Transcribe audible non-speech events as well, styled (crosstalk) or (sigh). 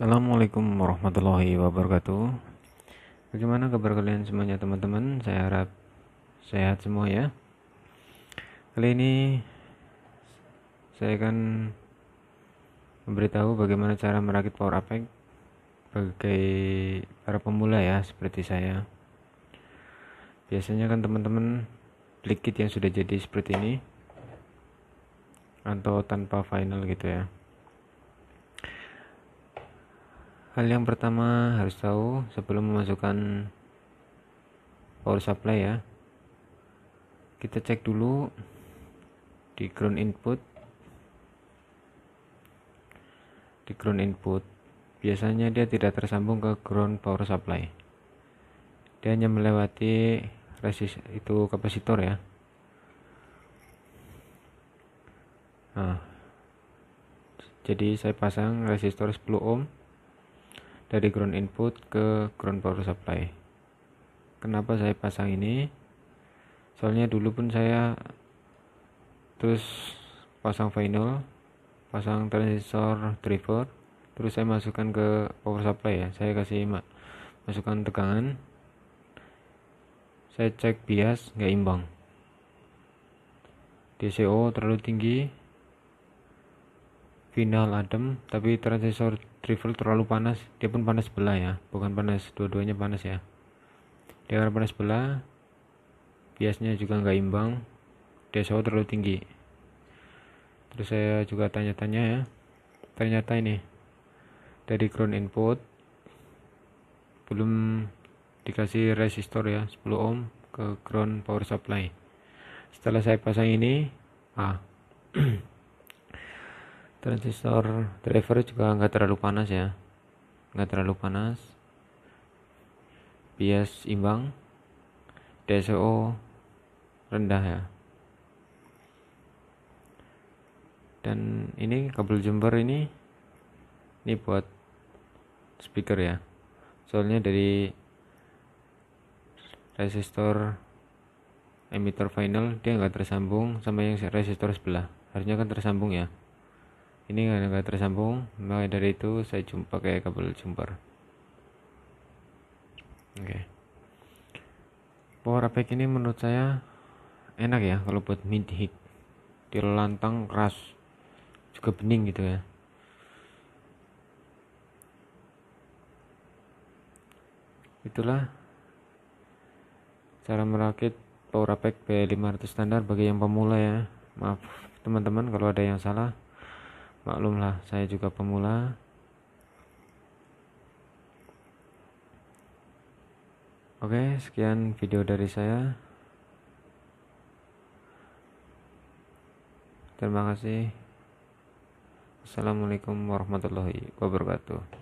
Assalamualaikum warahmatullahi wabarakatuh. Bagaimana kabar kalian semuanya teman-teman? Saya harap sehat semua ya. Kali ini saya akan memberitahu bagaimana cara merakit power pack bagi para pemula ya seperti saya. Biasanya kan teman-teman klik kit yang sudah jadi seperti ini atau tanpa final gitu ya Hal yang pertama harus tahu sebelum memasukkan power supply ya. Kita cek dulu di ground input. Di ground input biasanya dia tidak tersambung ke ground power supply. Dia hanya melewati resist itu kapasitor ya. Nah, jadi saya pasang resistor 10 ohm dari ground input ke ground power supply kenapa saya pasang ini soalnya dulu pun saya terus pasang final, pasang transistor driver terus saya masukkan ke power supply ya saya kasih ma masukkan tegangan saya cek bias nggak imbang DCO terlalu tinggi final adem tapi transistor Rival terlalu panas dia pun panas sebelah ya bukan panas dua-duanya panas ya dia karena panas sebelah biasanya juga nggak imbang dia DSO terlalu tinggi terus saya juga tanya-tanya ya ternyata ini dari ground input belum dikasih resistor ya 10 ohm ke ground power supply setelah saya pasang ini ah (clears throat) transistor driver juga nggak terlalu panas ya nggak terlalu panas bias imbang DSO rendah ya dan ini kabel jumper ini ini buat speaker ya soalnya dari resistor emitter final dia nggak tersambung sama yang resistor sebelah harusnya kan tersambung ya ini nggak tersambung mulai dari itu saya jumpa kayak kabel jumper oke okay. power pack ini menurut saya enak ya kalau buat mid hit di lantang keras juga bening gitu ya itulah cara merakit power pack B500 standar bagi yang pemula ya maaf teman-teman kalau ada yang salah maklumlah saya juga pemula Oke, sekian video dari saya. Terima kasih. Assalamualaikum warahmatullahi wabarakatuh.